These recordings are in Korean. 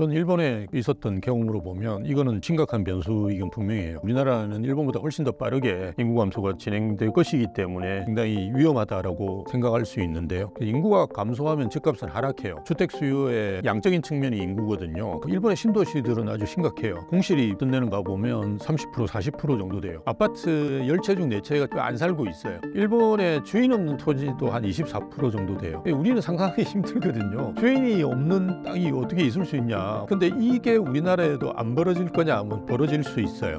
저는 일본에 있었던 경험으로 보면 이거는 심각한 변수이긴 분명해요. 우리나라는 일본보다 훨씬 더 빠르게 인구 감소가 진행될 것이기 때문에 굉장히 위험하다라고 생각할 수 있는데요. 인구가 감소하면 집값은 하락해요. 주택 수요의 양적인 측면이 인구거든요. 일본의 신도시들은 아주 심각해요. 공실이 뜬내는 가 보면 30% 40% 정도 돼요. 아파트 열채중 네채가안 살고 있어요. 일본의 주인 없는 토지도 한 24% 정도 돼요. 우리는 상상하기 힘들거든요. 주인이 없는 땅이 어떻게 있을 수 있냐. 근데 이게 우리나라에도 안 벌어질 거냐 하면 뭐 벌어질 수 있어요.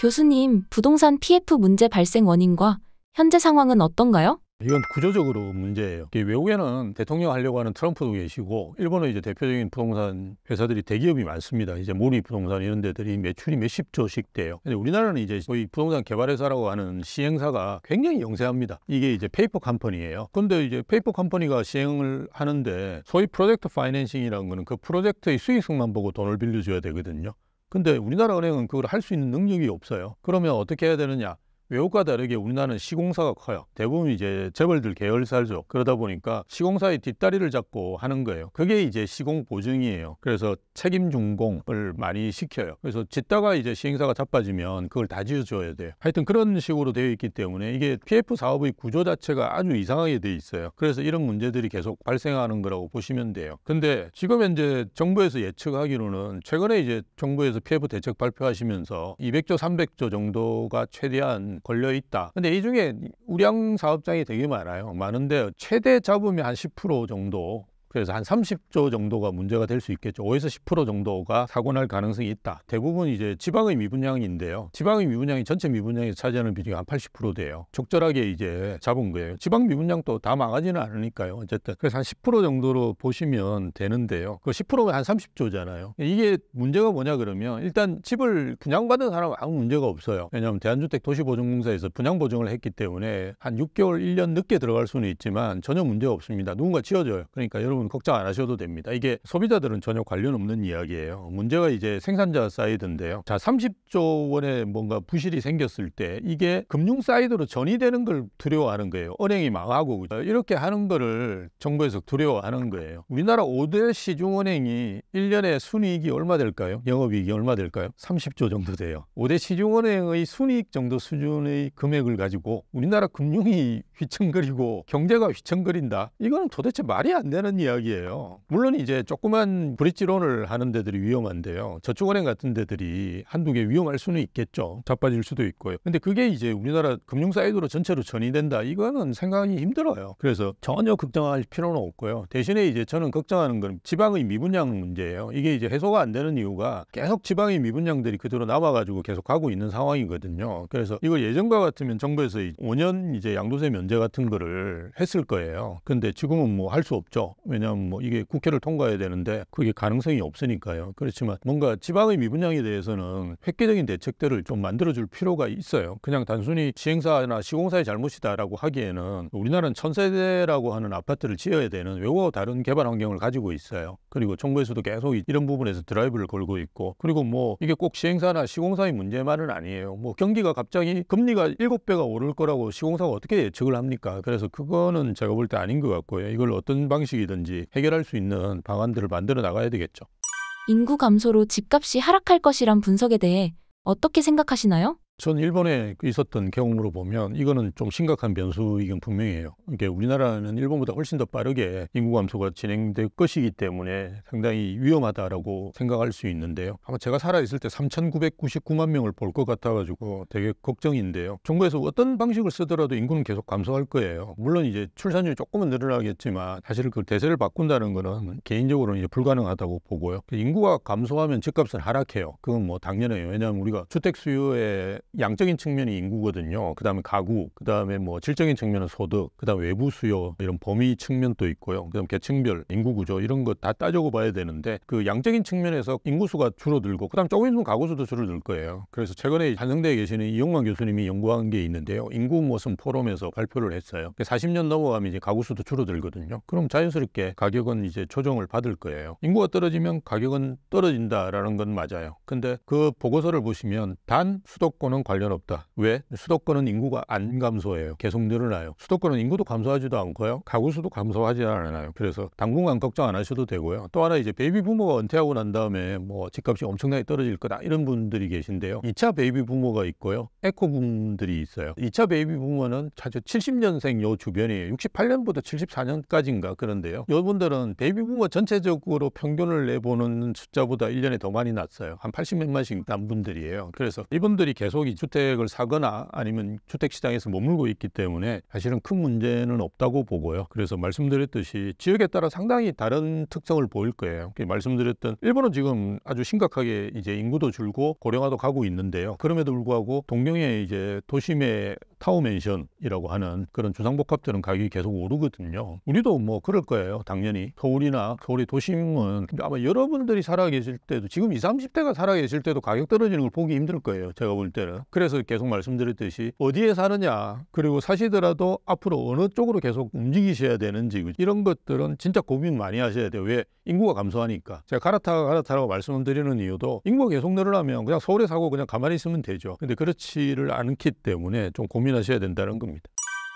교수님, 부동산 PF 문제 발생 원인과 현재 상황은 어떤가요? 이건 구조적으로 문제예요. 외국에는 대통령 하려고 하는 트럼프도 계시고 일본은 이제 대표적인 부동산 회사들이 대기업이 많습니다. 이제 모리 부동산 이런 데들이 매출이 몇십 조씩 돼요. 근데 우리나라는 이제 소위 부동산 개발회사라고 하는 시행사가 굉장히 영세합니다. 이게 이제 페이퍼 컴퍼니예요. 근데 이제 페이퍼 컴퍼니가 시행을 하는데 소위 프로젝트 파이낸싱이라는 거는 그 프로젝트의 수익성만 보고 돈을 빌려줘야 되거든요. 근데 우리나라 은행은 그걸 할 수 있는 능력이 없어요. 그러면 어떻게 해야 되느냐? 외국과 다르게 우리나라는 시공사가 커요. 대부분 이제 재벌들 계열사죠. 그러다 보니까 시공사의 뒷다리를 잡고 하는 거예요. 그게 이제 시공 보증이에요. 그래서 책임 준공을 많이 시켜요. 그래서 짓다가 이제 시행사가 자빠지면 그걸 다 지어줘야 돼요. 하여튼 그런 식으로 되어 있기 때문에 이게 PF 사업의 구조 자체가 아주 이상하게 돼 있어요. 그래서 이런 문제들이 계속 발생하는 거라고 보시면 돼요. 근데 지금 현재 정부에서 예측하기로는 최근에 이제 정부에서 PF 대책 발표하시면서 200조, 300조 정도가 최대한 걸려 있다. 근데 이 중에 우량 사업장이 되게 많아요. 많은데 최대 잡으면 한10% 정도 그래서 한 30조 정도가 문제가 될 수 있겠죠. 5에서 10% 정도가 사고 날 가능성이 있다. 대부분 이제 지방의 미분양인데요. 지방의 미분양이 전체 미분양에 차지하는 비중이 한 80% 돼요. 적절하게 이제 잡은 거예요. 지방 미분양도 다 망하지는 않으니까요. 어쨌든 그래서 한 10% 정도로 보시면 되는데요. 그 10%가 한 30조잖아요. 이게 문제가 뭐냐 그러면 일단 집을 분양받은 사람은 아무 문제가 없어요. 왜냐하면 대한주택 도시보증공사에서 분양 보증을 했기 때문에 한 6개월, 1년 늦게 들어갈 수는 있지만 전혀 문제가 없습니다. 누군가 지어줘요. 그러니까 여러분 점은 걱정 안 하셔도 됩니다. 이게 소비자들은 전혀 관련 없는 이야기예요. 문제가 이제 생산자 사이드인데요. 자, 30조 원의 뭔가 부실이 생겼을 때 이게 금융 사이드로 전이되는 걸 두려워하는 거예요. 은행이 망하고 이렇게 하는 거를 정부에서 두려워하는 거예요. 우리나라 5대 시중은행이 1년에 순이익이 얼마 될까요? 영업이익이 얼마 될까요? 30조 정도 돼요. 5대 시중은행의 순이익 정도 수준의 금액을 가지고 우리나라 금융이 휘청거리고 경제가 휘청거린다. 이거는 도대체 말이 안 되는 이야기예요. 물론 이제 조그만 브릿지론을 하는 데들이 위험한데요. 저축은행 같은 데들이 한두 개 위험할 수는 있겠죠. 자빠질 수도 있고요. 근데 그게 이제 우리나라 금융사이드로 전체로 전이된다. 이거는 생각이 힘들어요. 그래서 전혀 걱정할 필요는 없고요. 대신에 이제 저는 걱정하는 건 지방의 미분양 문제예요. 이게 이제 해소가 안 되는 이유가 계속 지방의 미분양들이 그대로 남아가지고 계속 가고 있는 상황이거든요. 그래서 이거 예전과 같으면 정부에서 5년 이제 양도세 면 관제 같은 거를 했을 거예요. 근데 지금은 뭐 할 수 없죠. 왜냐하면 뭐 이게 국회를 통과해야 되는데 그게 가능성이 없으니까요. 그렇지만 뭔가 지방의 미분양에 대해서는 획기적인 대책들을 좀 만들어줄 필요가 있어요. 그냥 단순히 시행사나 시공사의 잘못이다라고 하기에는 우리나라는 천세대라고 하는 아파트를 지어야 되는 외워 다른 개발 환경을 가지고 있어요. 그리고 정부에서도 계속 이런 부분에서 드라이브를 걸고 있고 그리고 뭐 이게 꼭 시행사나 시공사의 문제만은 아니에요. 뭐 경기가 갑자기 금리가 7배가 오를 거라고 시공사가 어떻게 예측을 하 합니까? 그래서 그거는 제가 볼 때 아닌 것 같고요. 이걸 어떤 방식이든지 해결할 수 있는 방안들을 만들어 나가야 되겠죠. 인구 감소로 집값이 하락할 것이란 분석에 대해 어떻게 생각하시나요? 전 일본에 있었던 경험으로 보면 이거는 좀 심각한 변수이긴 분명해요. 이게 우리나라는 일본보다 훨씬 더 빠르게 인구 감소가 진행될 것이기 때문에 상당히 위험하다라고 생각할 수 있는데요. 아마 제가 살아 있을 때 3,999만 명을 볼 것 같아가지고 되게 걱정인데요. 정부에서 어떤 방식을 쓰더라도 인구는 계속 감소할 거예요. 물론 이제 출산율이 조금은 늘어나겠지만 사실 그 대세를 바꾼다는 거는 개인적으로 이제 불가능하다고 보고요. 인구가 감소하면 집값은 하락해요. 그건 뭐 당연해요. 왜냐하면 우리가 주택 수요에 양적인 측면이 인구거든요. 그다음에 가구, 그다음에 뭐 질적인 측면은 소득, 그다음 에 외부 수요 이런 범위 측면도 있고요. 그다음 계층별 인구 구조 이런 거 다따져 봐야 되는데 그 양적인 측면에서 인구수가 줄어들고 그다음 조금 있으면 가구수도 줄어들 거예요. 그래서 최근에 한성대에 계시는 이용만 교수님이 연구한 게 있는데요. 인구 모습 포럼에서 발표를 했어요. 40년 넘어가면 이제 가구수도 줄어들거든요. 그럼 자연스럽게 가격은 이제 조정을 받을 거예요. 인구가 떨어지면 가격은 떨어진다라는 건 맞아요. 근데 그 보고서를 보시면 단 수도권은 수도권 관련 없다. 왜? 수도권은 인구가 안 감소해요. 계속 늘어나요. 수도권은 인구도 감소하지도 않고요. 가구 수도 감소하지 않아요. 그래서 당분간 걱정 안 하셔도 되고요. 또 하나 이제 베이비 부모가 은퇴하고 난 다음에 뭐 집값이 엄청나게 떨어질 거다 이런 분들이 계신데요. 2차 베이비 부모가 있고요. 에코 분들이 있어요. 2차 베이비 부모는 자주 70년생 요 주변이에요. 68년부터 74년까지인가 그런데요. 요 분들은 베이비 부모 전체적으로 평균을 내보는 숫자보다 1년에 더 많이 났어요. 한 80몇만씩 남 분들이에요. 그래서 이분들이 계속 사람들 주택을 사거나 아니면 주택시장에서 머물고 있기 때문에 사실은 큰 문제는 없다고 보고요. 그래서 말씀드렸듯이 지역에 따라 상당히 다른 특성을 보일 거예요. 말씀드렸던 일본은 지금 아주 심각하게 이제 인구도 줄고 고령화도 가고 있는데요. 그럼에도 불구하고 동경의 이제 도심의 타워맨션이라고 하는 그런 주상복합들은 가격이 계속 오르거든요. 우리도 뭐 그럴 거예요. 당연히. 서울이나 서울의 도심은 아마 여러분들이 살아계실 때도 지금 20, 30대가 살아계실 때도 가격 떨어지는 걸 보기 힘들 거예요. 제가 볼 때는. 그래서 계속 말씀드렸듯이 어디에 사느냐 그리고 사시더라도 앞으로 어느 쪽으로 계속 움직이셔야 되는지 이런 것들은 진짜 고민 많이 하셔야 돼요. 왜? 인구가 감소하니까. 제가 갈아타가 갈아타라고 말씀드리는 이유도 인구가 계속 늘어나면 그냥 서울에 사고 그냥 가만히 있으면 되죠. 근데 그렇지를 않기 때문에 좀 고민 고민하셔야 된다는 겁니다.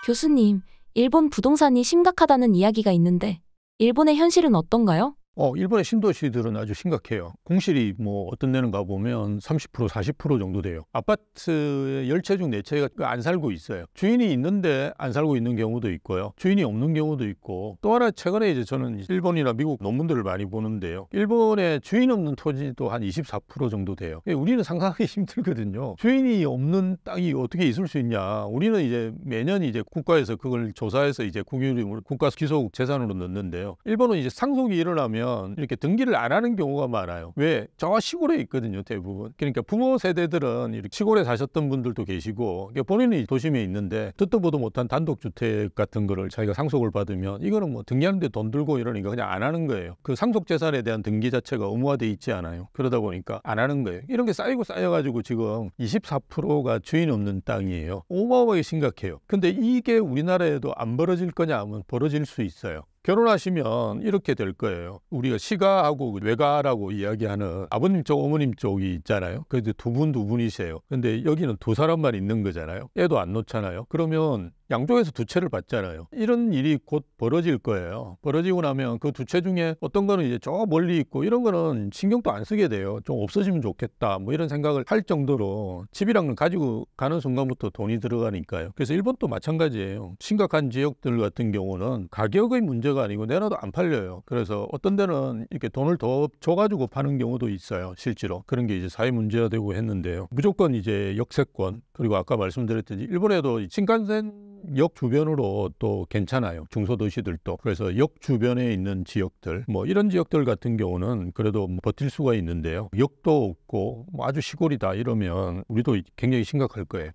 교수님, 일본 부동산이 심각하다는 이야기가 있는데 일본의 현실은 어떤가요? 어, 일본의 신도시들은 아주 심각해요. 공실이 뭐 어떤 데는 가보면 30% 40% 정도 돼요. 아파트 열채 중 네채가안 살고 있어요. 주인이 있는데 안 살고 있는 경우도 있고요. 주인이 없는 경우도 있고 또 하나 최근에 이제 저는 일본이나 미국 논문들을 많이 보는데요. 일본의 주인 없는 토지도 한 24% 정도 돼요. 예, 우리는 상상하기 힘들거든요. 주인이 없는 땅이 어떻게 있을 수 있냐. 우리는 이제 매년 이제 국가에서 그걸 조사해서 이제 국유림을 국가 기소 국 재산으로 넣는데요. 일본은 이제 상속이 일어나면 보면 이렇게 등기를 안 하는 경우가 많아요. 왜? 저 시골에 있거든요, 대부분. 그러니까 부모 세대들은 이렇게 시골에 사셨던 분들도 계시고 그러니까 본인이 도심에 있는데 듣도 보도 못한 단독주택 같은 거를 자기가 상속을 받으면 이거는 뭐 등기하는데 돈 들고 이러니까 그냥 안 하는 거예요. 그 상속 재산에 대한 등기 자체가 의무화돼 있지 않아요. 그러다 보니까 안 하는 거예요. 이런 게 쌓이고 쌓여가지고 지금 24%가 주인 없는 땅이에요. 오마어마하게 심각해요. 근데 이게 우리나라에도 안 벌어질 거냐 하면 벌어질 수 있어요. 결혼하시면 이렇게 될 거예요. 우리가 시가하고 외가라고 이야기하는 아버님 쪽, 어머님 쪽이 있잖아요. 그래도 두 분, 두 분이세요. 근데 여기는 두 사람만 있는 거잖아요. 애도 안 놓잖아요. 그러면 양쪽에서 두 채를 받잖아요. 이런 일이 곧 벌어질 거예요. 벌어지고 나면 그 두 채 중에 어떤 거는 이제 저 멀리 있고 이런 거는 신경도 안 쓰게 돼요. 좀 없어지면 좋겠다 뭐 이런 생각을 할 정도로 집이랑은 가지고 가는 순간부터 돈이 들어가니까요. 그래서 일본도 마찬가지예요. 심각한 지역들 같은 경우는 가격의 문제가 아니고 내놔도 안 팔려요. 그래서 어떤 데는 이렇게 돈을 더 줘가지고 파는 경우도 있어요. 실제로 그런 게 이제 사회 문제가 되고 했는데요. 무조건 이제 역세권 그리고 아까 말씀드렸듯이 일본에도 신칸센 역 주변으로 또 괜찮아요. 중소도시들도. 그래서 역 주변에 있는 지역들, 뭐 이런 지역들 같은 경우는 그래도 뭐 버틸 수가 있는데요. 역도 없고 뭐 아주 시골이다 이러면 우리도 굉장히 심각할 거예요.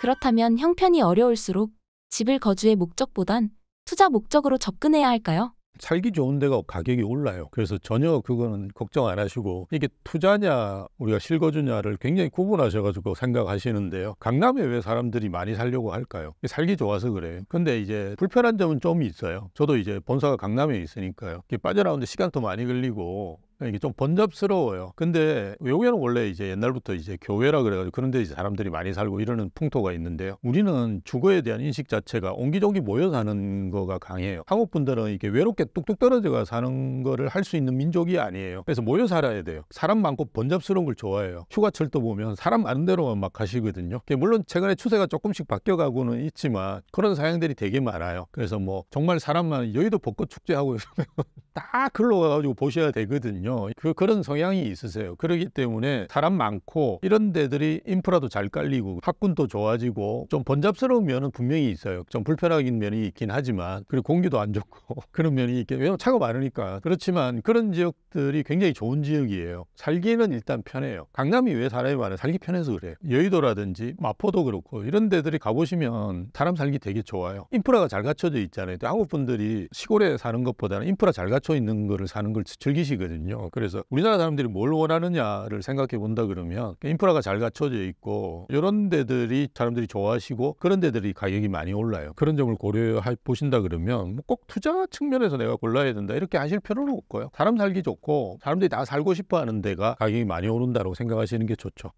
그렇다면 형편이 어려울수록 집을 거주의 목적보단 투자 목적으로 접근해야 할까요? 살기 좋은 데가 가격이 올라요. 그래서 전혀 그거는 걱정 안 하시고 이게 투자냐 우리가 실거주냐를 굉장히 구분하셔가지고 생각하시는데요. 강남에 왜 사람들이 많이 살려고 할까요? 살기 좋아서 그래요. 근데 이제 불편한 점은 좀 있어요. 저도 이제 본사가 강남에 있으니까요. 빠져나오는데 시간도 많이 걸리고 이게 좀 번잡스러워요. 근데 여기는 원래 이제 옛날부터 이제 교회라 그래가지고 그런데 이제 사람들이 많이 살고 이러는 풍토가 있는데요. 우리는 주거에 대한 인식 자체가 옹기종기 모여 사는 거가 강해요. 한국 분들은 이게 외롭게 뚝뚝 떨어져가 사는 거를 할 수 있는 민족이 아니에요. 그래서 모여 살아야 돼요. 사람 많고 번잡스러운 걸 좋아해요. 휴가철도 보면 사람 많은 데로만 막 가시거든요. 물론 최근에 추세가 조금씩 바뀌어가고는 있지만 그런 사양들이 되게 많아요. 그래서 뭐 정말 사람만 여의도 벚꽃 축제하고 있으면 다 글로 가가지고 보셔야 되거든요. 보면요. 그, 그런 성향이 있으세요. 그렇기 때문에 사람 많고 이런 데들이 인프라도 잘 깔리고 학군도 좋아지고 좀 번잡스러운 면은 분명히 있어요. 좀 불편하긴 면이 있긴 하지만 그리고 공기도 안 좋고 그런 면이 있긴 왜냐면 차가 많으니까 그렇지만 그런 지역들이 굉장히 좋은 지역이에요. 살기는 일단 편해요. 강남이 왜 사람이 많아요? 살기 편해서 그래요. 여의도라든지 마포도 그렇고 이런 데들이 가보시면 사람 살기 되게 좋아요. 인프라가 잘 갖춰져 있잖아요. 한국 분들이 시골에 사는 것보다는 인프라 잘 갖춰 있는 거를 사는 걸 즐기시거든요. 그래서 우리나라 사람들이 뭘 원하느냐를 생각해 본다 그러면 그 인프라가 잘 갖춰져 있고 이런 데들이 사람들이 좋아하시고 그런 데들이 가격이 많이 올라요. 그런 점을 고려해 보신다 그러면 뭐 꼭 투자 측면에서 내가 골라야 된다 이렇게 하실 필요는 없고요. 사람 살기 좋고 사람들이 다 살고 싶어 하는 데가 가격이 많이 오른다고 생각하시는 게 좋죠.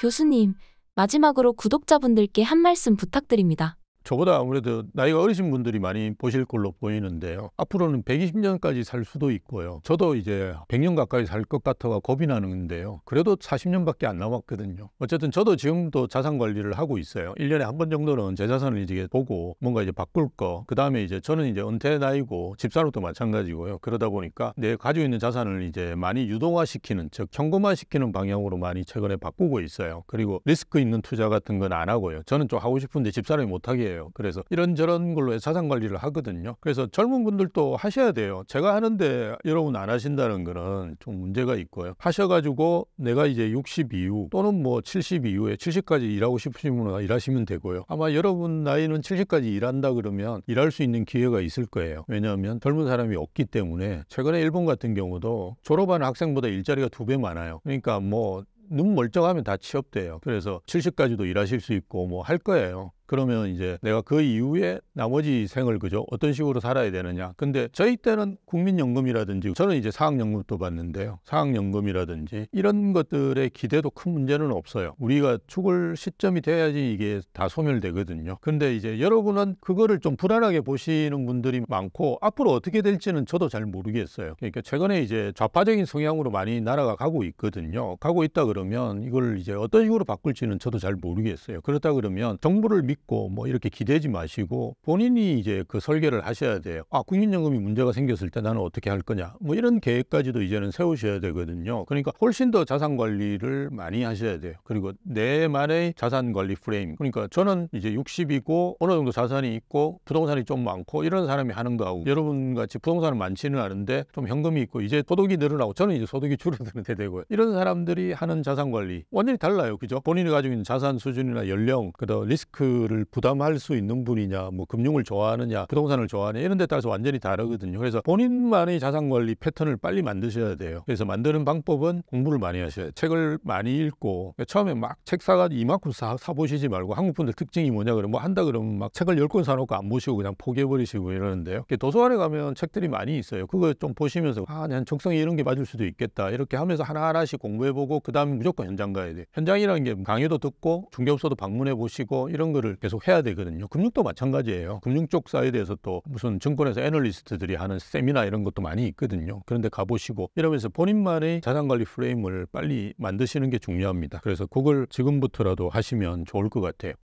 교수님, 마지막으로 구독자분들께 한 말씀 부탁드립니다. 저보다 아무래도 나이가 어리신 분들이 많이 보실 걸로 보이는데요. 앞으로는 120년까지 살 수도 있고요. 저도 이제 100년 가까이 살 것 같아가 겁이 나는데요. 그래도 40년밖에 안 남았거든요. 어쨌든 저도 지금도 자산 관리를 하고 있어요. 1년에 한 번 정도는 제 자산을 이제 보고 뭔가 이제 바꿀 거. 그 다음에 이제 저는 이제 은퇴 나이고 집사로도 마찬가지고요. 그러다 보니까 내 가지고 있는 자산을 이제 많이 유동화시키는 즉 현금화시키는 방향으로 많이 최근에 바꾸고 있어요. 그리고 리스크 있는 투자 같은 건 안 하고요. 저는 좀 하고 싶은데 집사람이 못하게 해요. 거요 그래서 이런저런 걸로 자산 관리를 하거든요. 그래서 젊은 분들도 하셔야 돼요. 제가 하는데 여러분 안 하신다는 거는 좀 문제가 있고요. 하셔가지고 내가 이제 60 이후 또는 뭐 70 이후에 70까지 일하고 싶으신 분은 일하시면 되고요. 아마 여러분 나이는 70까지 일한다 그러면 일할 수 있는 기회가 있을 거예요. 왜냐하면 젊은 사람이 없기 때문에 최근에 일본 같은 경우도 졸업한 학생보다 일자리가 두 배 많아요. 그러니까 뭐 눈 멀쩡하면 다 취업돼요. 그래서 70까지도 일하실 수 있고 뭐 할 거예요. 그러면 이제 내가 그 이후에 나머지 생을 그죠 어떤 식으로 살아야 되느냐 근데 저희 때는 국민연금이라든지 저는 이제 사학연금도 받는데요 사학연금이라든지 이런 것들의 기대도 큰 문제는 없어요 우리가 죽을 시점이 돼야지 이게 다 소멸되거든요 근데 이제 여러분은 그거를 좀 불안하게 보시는 분들이 많고 앞으로 어떻게 될지는 저도 잘 모르겠어요 그러니까 최근에 이제 좌파적인 성향으로 많이 나라가 가고 있거든요 가고 있다 그러면 이걸 이제 어떤 식으로 바꿀지는 저도 잘 모르겠어요 그렇다 그러면 정부를 믿 있고 뭐 이렇게 기대지 마시고 본인이 이제 그 설계를 하셔야 돼요. 아, 국민연금이 문제가 생겼을 때 나는 어떻게 할 거냐. 뭐 이런 계획까지도 이제는 세우셔야 되거든요. 그러니까 훨씬 더 자산 관리를 많이 하셔야 돼요. 그리고 내만의 자산 관리 프레임. 그러니까 저는 이제 60이고 어느 정도 자산이 있고 부동산이 좀 많고 이런 사람이 하는 거하고 여러분 같이 부동산은 많지는 않은데 좀 현금이 있고 이제 소득이 늘어나고 저는 이제 소득이 줄어드는 대되고요. 이런 사람들이 하는 자산 관리 완전히 달라요. 그죠? 본인이 가지고 있는 자산 수준이나 연령, 그다음 리스크 거를 부담할 수 있는 분이냐 뭐 금융을 좋아하느냐 부동산을 좋아하느냐 이런 데 따라서 완전히 다르거든요 그래서 본인만의 자산 관리 패턴을 빨리 만드셔야 돼요 그래서 만드는 방법은 공부를 많이 하셔야 돼요 책을 많이 읽고 처음에 막 책 사가 이만큼 사, 사보시지 말고 한국 분들 특징이 뭐냐 그러면 뭐 한다 그러면 막 책을 열 권 사놓고 안 보시고 그냥 포기해버리시고 이러는데요 도서관에 가면 책들이 많이 있어요 그거 좀 보시면서 아 그냥 적성에 이런 게 맞을 수도 있겠다 이렇게 하면서 하나하나씩 공부해보고 그 다음에 무조건 현장 가야 돼요 현장이라는 게 강의도 듣고 중개업소도 방문해보시고 이런 거를 계속 해야 되거든요. 금융도 마찬가지예요. 금융 쪽사에 대해서 또 무슨 증권에서 애널리스트들이 하는 세미나 이런 것도 많이 있거든요. 그런데 가보시고 이러면서 본인만의 자산관리 프레임을 빨리 만드시는 게 중요합니다. 그래서 그걸 지금부터라도 하시면 좋을 것 같아요.